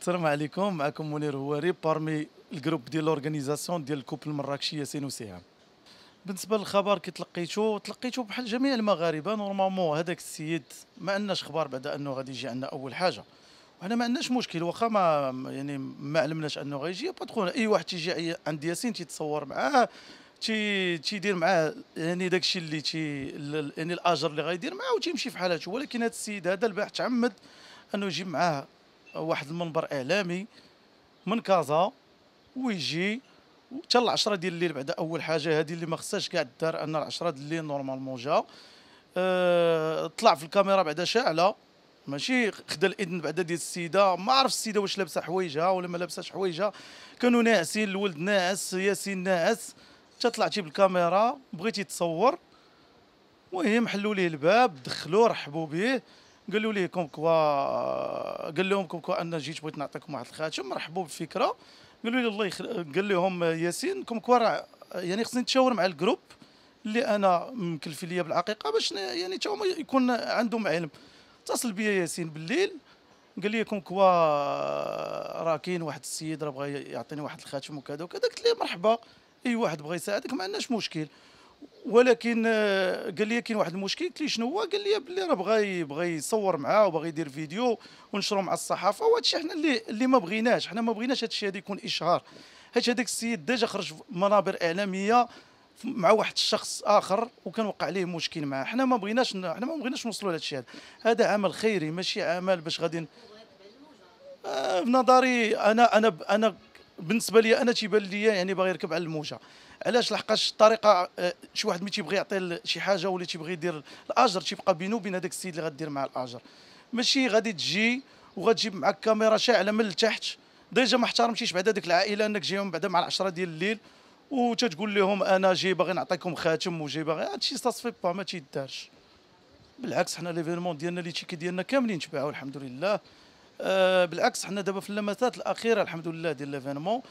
السلام عليكم معكم منير هواري بارمي الجروب ديال لورغانيزاسيون ديال الكوب المراكشيه وسهام بالنسبه للخبر كي تلقيتو تلقيتو بحال جميع المغاربه نورمالمون هذاك السيد ما عندناش خبر بعد انه غادي يجي عندنا اول حاجه وحنا ما عندناش مشكل واخا ما يعني ما علمناش انه غيجي با اي واحد تيجي عند ياسين تيتصور معاه تي تيدير معاه يعني داك الشيء اللي تي يعني الاجر اللي غيدير معاه وتيمشي في حالاته ولكن هذا السيد هذا الباحث تعمد انه يجيب معاه واحد المنبر اعلامي من كازا ويجي حتى العشرة ديال الليل بعد اول حاجه هذه اللي ما خصهاش كاع الدار ان العشرة ديال الليل نورمالمون جا أه طلع في الكاميرا بعدا شاعله ماشي خدا الاذن بعدا ديال السيده ما عرف السيده واش لابسه حوايجها ولا ما لابساش حوايجها كانوا ناعسين الولد ناعس ياسين ناعس تطلعتي بالكاميرا بغيتي تصور المهم حلوا ليه الباب دخلوا رحبوا به قالوا ليه كوم كوا قال لهم كوم كوا انا جيت بغيت نعطيكم واحد الخاتم رحبوا بالفكره قالوا لي الله يخ... قال لهم ياسين كوم كوا راه يعني خصني نتشاور مع الجروب اللي انا مكلف ليا بالعقيقه باش يعني تا هما يكون عندهم علم اتصل بيا ياسين بالليل قال لي كوم كوا راه كاين واحد السيد راه بغى يعطيني واحد الخاتم وكذا وكذا قلت ليه مرحبا اي واحد بغى يساعدك ما عندناش مشكل ولكن آه، قال لي كاين واحد المشكل قلت شنو هو قال لي بلي راه بغى بغى يصور معاه وبغى يدير فيديو ونشره مع الصحافه وهذا الشيء حنا اللي اللي ما بغيناش حنا ما بغيناش هذا الشيء هذا يكون اشهار حيت هذاك السيد ديجا خرج منابر اعلاميه مع واحد الشخص اخر وكان وقع عليه مشكل معاه حنا ما بغيناش حنا ما بغيناش نوصلوا لهذا الشيء هذا هذا عمل خيري ماشي عمل باش غادي آه في نظري انا انا انا بالنسبه لي انا تيبان لي يعني باغي يركب على الموجه علاش لحقاش الطريقه آه، شي واحد ملي تيبغي يعطي شي حاجه ولا تيبغي يدير الاجر تيبقى بينه وبين هذاك السيد اللي غدير معاه الاجر ماشي غادي تجي وغتجيب معك كاميرا شاعله من لتحت ديجا ما احترمتيش بعدا ديك العائله انك جايهم بعدا مع العشرة ديال الليل وتتقول لهم انا جاي باغي نعطيكم خاتم وجاي باغي هادشي صافي با ما تيدارش بالعكس حنا ليفينمون ديالنا اللي تيكي ديالنا كاملين تباعوا الحمد لله آه، بالعكس حنا دابا في اللمسات الاخيره الحمد لله ديال آه، ليفينمون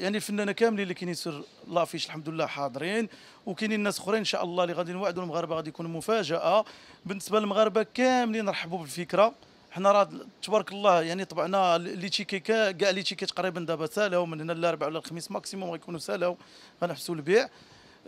يعني الفنانه كاملين اللي كاينين سير لافيش الحمد لله حاضرين وكاينين ناس اخرين ان شاء الله اللي غادي نوعدوا المغاربه غادي يكون مفاجاه بالنسبه للمغاربه كاملين نرحبوا بالفكره حنا راه تبارك الله يعني طبعنا لي تيكي كاع لي تيكي تقريبا دابا سالاو من هنا الاربعاء ولا الخميس ماكسيموم غيكونوا سالاو غنحبسوا البيع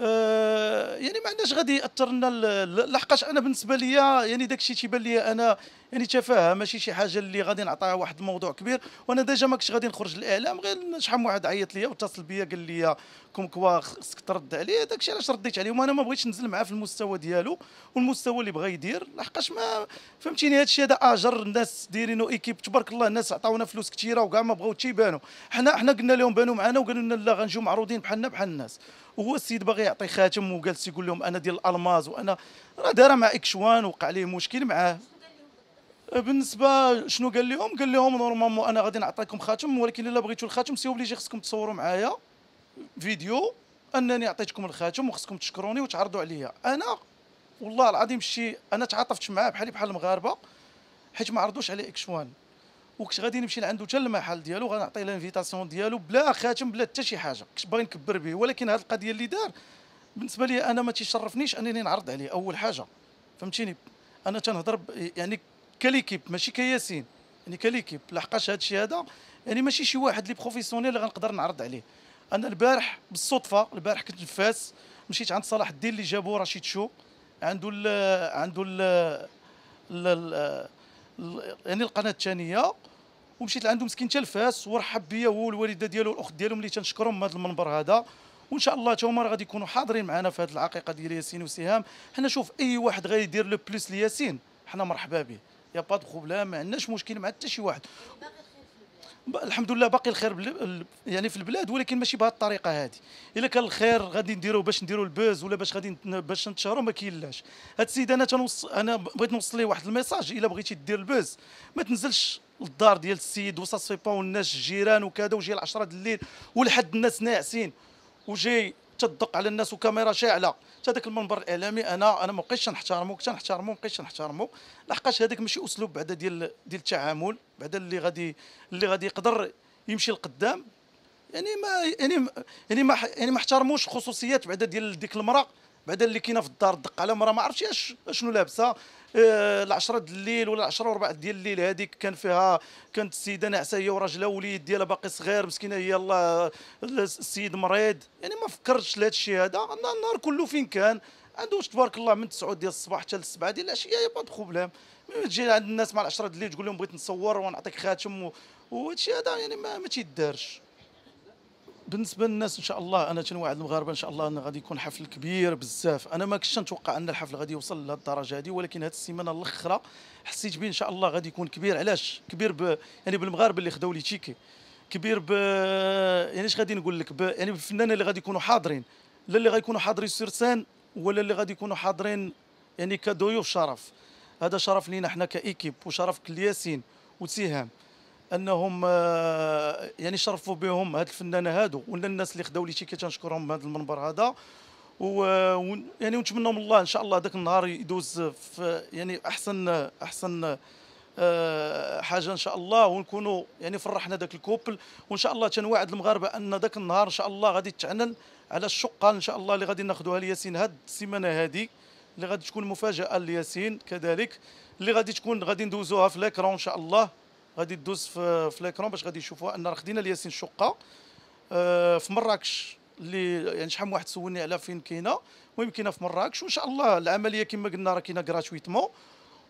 آه، يعني ما عندناش غادي ياثر لنا لحقاش انا بالنسبه ليا يعني داك الشيء تيبان لي انا يعني تفاهه ماشي شي حاجه اللي غادي نعطيها واحد الموضوع كبير وانا ديجا ما كنتش غادي نخرج للاعلام غير شحال واحد عيط ليا واتصل بيا قال لي كوا خصك ترد عليه داك الشيء علاش رديت عليه وانا ما بغيتش ننزل معاه في المستوى ديالو والمستوى اللي بغى يدير لحقاش ما فهمتيني هذا الشيء هذا اجر الناس دايرينو ايكيب تبارك الله الناس عطاونا فلوس كثيره وكاع ما بغاو حتى يبانوا حنا حنا قلنا لهم بانوا معنا وقالوا لنا لا غنجيو معروضين بحالنا بحال الناس وهو السيد باغي يعطي خاتم وجالس يقول لهم انا ديال الالماز وانا راه دار مع اكشوان وقع ليه مشكل معاه بالنسبه شنو قال لهم قال لهم نورمالمون انا غادي نعطيكم خاتم ولكن الا بغيتوا الخاتم سي اوبليجي خصكم تصوروا معايا فيديو انني عطيتكم الخاتم وخصكم تشكروني وتعرضوا عليا انا والله العظيم شي انا تعاطفت معاه بحالي بحال المغاربه حيت ما عرضوش عليه اكشوان وكنت غادي نمشي لعندو حتى المحل ديالو غنعطيه لانفيتاسيون ديالو بلا خاتم بلا حتى شي حاجه كنت باغي نكبر به ولكن هذه القضيه اللي دار بالنسبه لي انا ما تيشرفنيش انني نعرض عليه اول حاجه فهمتيني انا تنهضر يعني كليكيب ماشي كياسين يعني كليكيب لحقاش هذا الشيء هذا يعني ماشي شي واحد لي بروفيسيونيل اللي غنقدر نعرض عليه انا البارح بالصدفه البارح كنت في فاس مشيت عند صلاح الدين اللي جابوه رشيد شو عنده الـ عنده الـ يعني القناه الثانيه ومشيت لعندو مسكين حتى لفاس ورحب بيا هو والوالده ديالو والاخت ديالهم اللي تنشكرهم من هذا المنبر هذا وان شاء الله هما راه غادي يكونوا حاضرين معنا في هذه العقيقه ديال ياسين وسهام حنا شوف اي واحد غادي يدير لو بلوس لياسين حنا مرحبا به يا با دو بروبليم ما عندناش مشكل مع حتى شي واحد الحمد لله باقي الخير بل... يعني في البلاد ولكن ماشي بهذه الطريقه هذه الا كان الخير غادي نديروه باش نديروا البوز ولا باش غادي باش ننتشروا ما كاينلاش هاد السيد انا تنوص انا بغيت نوصل ليه واحد الميساج الا بغيتي دير البوز ما تنزلش للدار ديال السيد وصا سي با والناس الجيران وكذا وجاي 10 د الليل ولحد الناس ناعسين وجاي تدق على الناس وكاميرا شاعله حتى هذاك المنبر الاعلامي انا انا ما بقيتش نحترمو كنت نحترمو ما بقيتش نحترمو لحقاش هذاك ماشي اسلوب بعدا ديال ديال التعامل بعدا اللي غادي اللي غادي يقدر يمشي لقدام يعني ما يعني ما يعني ما يعني ما احترموش الخصوصيات بعدا ديال ديك المراه بعدا اللي كاينه في الدار دق على مرا ما عرفتش شنو لابسه آه، العشرة د الليل ولا العشرة وربع ديال الليل هذيك كان فيها كانت السيده ناعسه هي وراجلها وليد ديالها باقي صغير مسكينه هي الله السيد مريض يعني ما فكرتش لهذا الشيء هذا النهار كله فين كان عنده تبارك الله من 9 ديال الصباح حتى ل 7 ديال العشيه با بروبليم ملي تجي عند الناس مع العشرة د الليل تقول لهم بغيت نصور ونعطيك خاتم وهذا الشيء هذا يعني ما تيدارش بالنسبه للناس ان شاء الله انا تنوعد المغاربه ان شاء الله انه غادي يكون حفل كبير بزاف انا ما كنتش نتوقع ان الحفل غادي يوصل لهذه الدرجه هذه ولكن هذه السيمانه الاخرى حسيت به ان شاء الله غادي يكون كبير علاش كبير ب... يعني بالمغاربه اللي خداو لي تيكي كبير ب يعني اش غادي نقول لك ب... يعني بالفنانين اللي غادي يكونوا حاضرين لا اللي غادي يكونوا حاضرين سيرسان ولا اللي غادي يكونوا حاضرين يعني كضيوف شرف هذا شرف لينا حنا كايكيب وشرف لياسين وتسهام انهم آه، يعني شرفوا بهم هاد الفنانه هادو ولا الناس اللي خداو لي تيكي تنشكرهم بهذا المنبر هذا و يعني ونتمنوا من الله ان شاء الله ذاك النهار يدوز في يعني احسن احسن آه، حاجه ان شاء الله ونكونوا يعني فرحنا ذاك الكوبل وان شاء الله تنوعد المغاربه ان ذاك النهار ان شاء الله غادي تعنن على الشقه ان شاء الله اللي غادي ناخذوها لياسين هاد السيمانه هادي اللي غادي تكون مفاجاه لياسين كذلك اللي غادي تكون غادي ندوزوها في لاكرون ان شاء الله غادي تدوز في في ليكرون باش غادي يشوفوها ان راه خدينا لياسين شقه آه، في مراكش اللي يعني شحال من واحد سولني على فين كاينه المهم كاينه في مراكش وان شاء الله العمليه كما قلنا راه كاينه غراتويتمون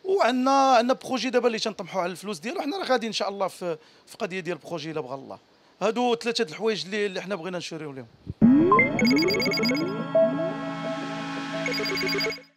وعندنا عندنا بروجي دابا اللي تنطمحوا على الفلوس ديالو حنا راه غادي ان شاء الله في في قضيه ديال بروجي الا بغى الله هادو ثلاثه الحوايج اللي اللي حنا بغينا نشريو لهم